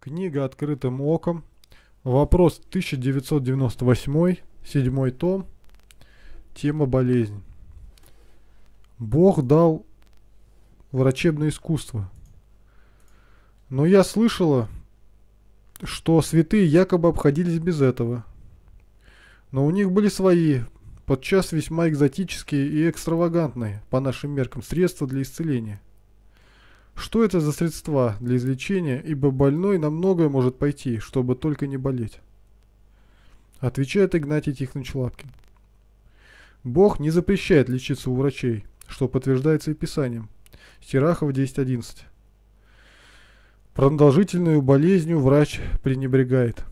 Книга «Открытым оком». Вопрос 1998, 7 том. Тема болезнь. Бог дал врачебное искусство. Но я слышала, что святые якобы обходились без этого. Но у них были свои, подчас весьма экзотические и экстравагантные, по нашим меркам, средства для исцеления – что это за средства для излечения, ибо больной на многое может пойти, чтобы только не болеть? Отвечает Игнатий Тихонович Лапкин. Бог не запрещает лечиться у врачей, что подтверждается и Писанием. Стерахов 10.11. Продолжительную болезнью врач пренебрегает.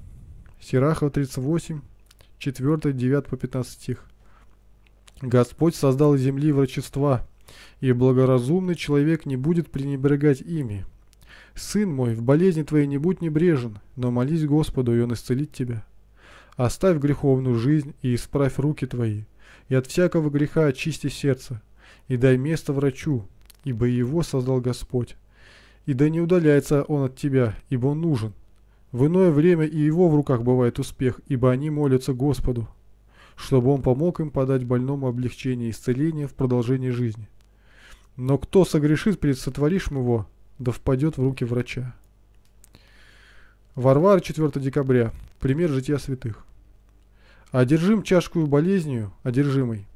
Сирахова 38, 4, 9 по 15 стих. Господь создал из земли врачества, и благоразумный человек не будет пренебрегать ими. Сын мой, в болезни твоей не будь небрежен, но молись Господу, и Он исцелит тебя. Оставь греховную жизнь и исправь руки твои, и от всякого греха очисти сердце, и дай место врачу, ибо его создал Господь. И да не удаляется он от тебя, ибо он нужен. В иное время и его в руках бывает успех, ибо они молятся Господу, чтобы он помог им подать больному облегчение и исцеление в продолжении жизни. Но кто согрешит пред сотворишь его, да впадет в руки врача. Варвар 4 декабря. Пример жития святых. Одержим чашкую болезнью, одержимый.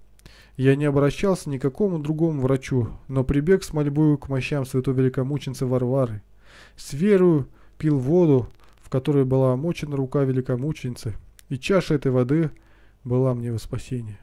Я не обращался ни к какому другому врачу, но прибег с мольбою к мощам святой великомученицы Варвары. С верою пил воду, в которой была омочена рука великомученицы, и чаша этой воды была мне во спасение.